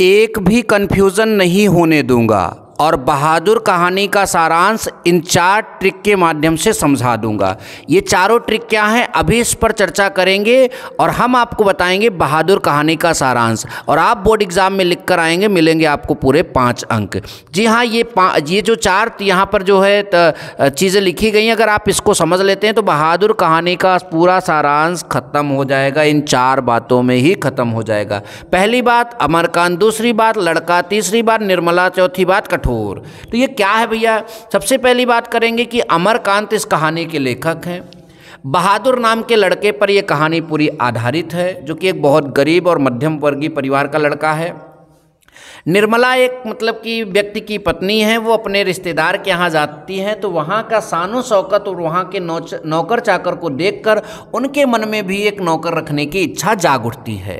एक भी कन्फ्यूज़न नहीं होने दूंगा और बहादुर कहानी का सारांश इन चार ट्रिक के माध्यम से समझा दूंगा ये चारों ट्रिक क्या हैं अभी इस पर चर्चा करेंगे और हम आपको बताएंगे बहादुर कहानी का सारांश और आप बोर्ड एग्ज़ाम में लिख कर आएंगे मिलेंगे आपको पूरे पाँच अंक जी हाँ ये ये जो चार यहाँ पर जो है चीज़ें लिखी गई हैं अगर आप इसको समझ लेते हैं तो बहादुर कहानी का पूरा सारांश ख़त्म हो जाएगा इन चार बातों में ही ख़त्म हो जाएगा पहली बात अमरकान दूसरी बात लड़का तीसरी बात निर्मला चौथी बात कठोर राठौर तो ये क्या है भैया सबसे पहली बात करेंगे कि अमरकांत इस कहानी के लेखक हैं बहादुर नाम के लड़के पर यह कहानी पूरी आधारित है जो कि एक बहुत गरीब और मध्यम वर्गीय परिवार का लड़का है निर्मला एक मतलब कि व्यक्ति की पत्नी है वो अपने रिश्तेदार के यहाँ जाती हैं तो वहाँ का सानो शौकत और वहाँ के नौकर चाकर को देखकर उनके मन में भी एक नौकर रखने की इच्छा जाग उठती है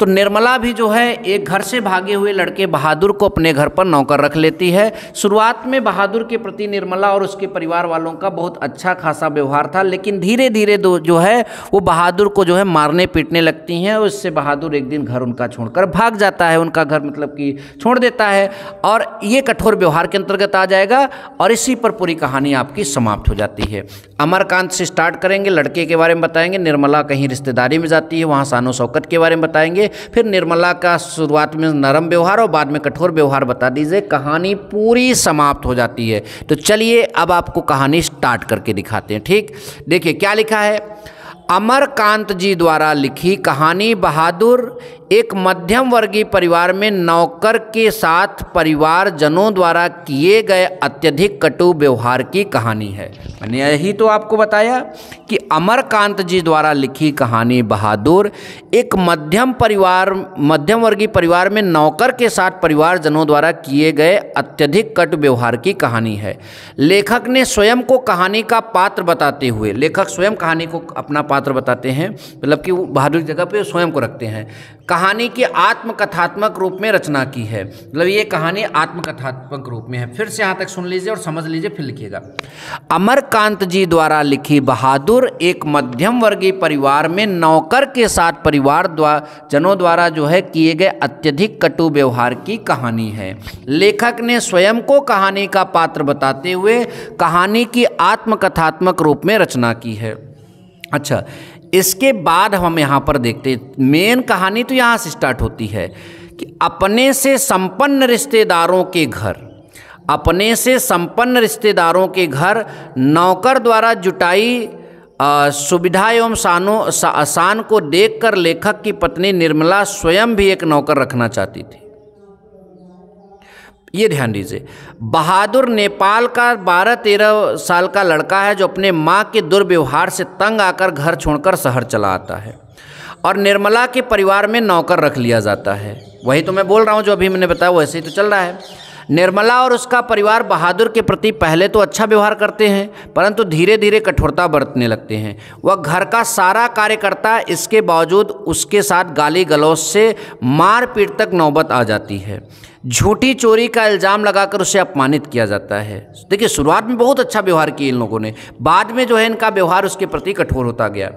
तो निर्मला भी जो है एक घर से भागे हुए लड़के बहादुर को अपने घर पर नौकर रख लेती है शुरुआत में बहादुर के प्रति निर्मला और उसके परिवार वालों का बहुत अच्छा खासा व्यवहार था लेकिन धीरे धीरे जो है वो बहादुर को जो है मारने पीटने लगती हैं और इससे बहादुर एक दिन घर उनका छोड़कर भाग जाता है उनका घर मतलब कि छोड़ देता है और ये कठोर व्यवहार के अंतर्गत आ जाएगा और इसी पर पूरी कहानी आपकी समाप्त हो जाती है अमरकांत से स्टार्ट करेंगे लड़के के बारे में बताएंगे निर्मला कहीं रिश्तेदारी में जाती है वहाँ सानो शौकत के बारे में बताएंगे फिर निर्मला का शुरुआत में नरम व्यवहार और बाद में कठोर व्यवहार बता दीजिए कहानी पूरी समाप्त हो जाती है तो चलिए अब आपको कहानी स्टार्ट करके दिखाते हैं ठीक देखिए क्या लिखा है अमरकांत जी द्वारा लिखी कहानी बहादुर एक मध्यम वर्गीय परिवार में नौकर के साथ परिवार जनों द्वारा किए गए अत्यधिक कटु व्यवहार की कहानी है मैंने यही तो आपको बताया कि अमरकांत जी द्वारा लिखी कहानी बहादुर एक मध्यम परिवार मध्यम वर्गीय परिवार में नौकर के साथ परिवारजनों द्वारा किए गए अत्यधिक कट व्यवहार की कहानी है लेखक ने स्वयं को कहानी का पात्र बताते हुए लेखक स्वयं कहानी को अपना पात्र बताते हैं मतलब कि बहादुर जगह पे स्वयं को रखते हैं कहानी की आत्मकथात्मक रूप में रचना की है मतलब ये कहानी आत्मकथात्मक रूप में है फिर से यहाँ तक सुन लीजिए और समझ लीजिए फिर लिखिएगा अमरकांत जी द्वारा लिखी बहादुर एक मध्यम वर्गीय परिवार में नौकर के साथ परिवार द्वा जनों द्वारा जो है किए गए अत्यधिक कटु व्यवहार की कहानी है लेखक ने स्वयं को कहानी का पात्र बताते हुए कहानी की आत्मकथात्मक रूप में रचना की है अच्छा इसके बाद हम यहाँ पर देखते मेन कहानी तो यहाँ से स्टार्ट होती है कि अपने से संपन्न रिश्तेदारों के घर अपने से संपन्न रिश्तेदारों के घर नौकर द्वारा जुटाई सुविधा एवं शानों आसान शान को देखकर लेखक की पत्नी निर्मला स्वयं भी एक नौकर रखना चाहती थी ये ध्यान दीजिए बहादुर नेपाल का बारह तेरह साल का लड़का है जो अपने माँ के दुर्व्यवहार से तंग आकर घर छोड़कर शहर चला आता है और निर्मला के परिवार में नौकर रख लिया जाता है वही तो मैं बोल रहा हूँ जो अभी मैंने बताया वैसे ही तो चल रहा है निर्मला और उसका परिवार बहादुर के प्रति पहले तो अच्छा व्यवहार करते हैं परंतु धीरे धीरे कठोरता बरतने लगते हैं वह घर का सारा कार्यकर्ता इसके बावजूद उसके साथ गाली गलौज से मारपीट तक नौबत आ जाती है झूठी चोरी का इल्ज़ाम लगाकर उसे अपमानित किया जाता है देखिए शुरुआत में बहुत अच्छा व्यवहार किया इन लोगों ने बाद में जो है इनका व्यवहार उसके प्रति कठोर होता गया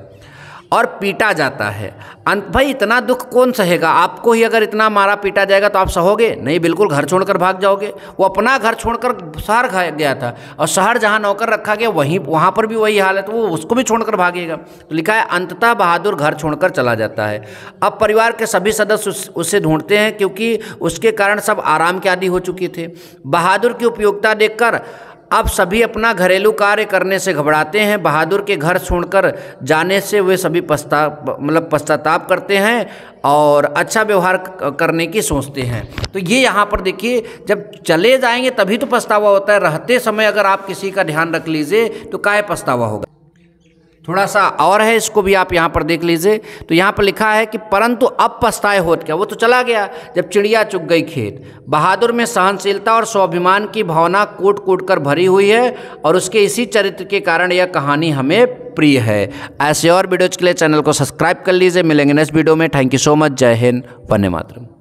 और पीटा जाता है अंत भाई इतना दुख कौन सहेगा आपको ही अगर इतना मारा पीटा जाएगा तो आप सहोगे नहीं बिल्कुल घर छोड़कर भाग जाओगे वो अपना घर छोड़कर शहर खा गया था और शहर जहाँ नौकर रखा गया वहीं वहाँ पर भी वही हाल है तो वो उसको भी छोड़कर भागेगा तो लिखा है अंततः बहादुर घर छोड़कर चला जाता है अब परिवार के सभी सदस्य उससे उसे ढूंढते हैं क्योंकि उसके कारण सब आराम के आदि हो चुके थे बहादुर की उपयोगिता देखकर अब सभी अपना घरेलू कार्य करने से घबराते हैं बहादुर के घर छोड़कर जाने से वे सभी पछता मतलब पश्चाताप करते हैं और अच्छा व्यवहार करने की सोचते हैं तो ये यहाँ पर देखिए जब चले जाएंगे तभी तो पछतावा होता है रहते समय अगर आप किसी का ध्यान रख लीजिए तो काय पछतावा होगा थोड़ा सा और है इसको भी आप यहाँ पर देख लीजिए तो यहाँ पर लिखा है कि परंतु अब पछताए होत क्या वो तो चला गया जब चिड़िया चुग गई खेत बहादुर में सहनशीलता और स्वाभिमान की भावना कूट कूट कर भरी हुई है और उसके इसी चरित्र के कारण यह कहानी हमें प्रिय है ऐसे और वीडियोज के लिए चैनल को सब्सक्राइब कर लीजिए मिलेंगे नेक्स्ट वीडियो में thank you so much Jai Hind वन्य मातरम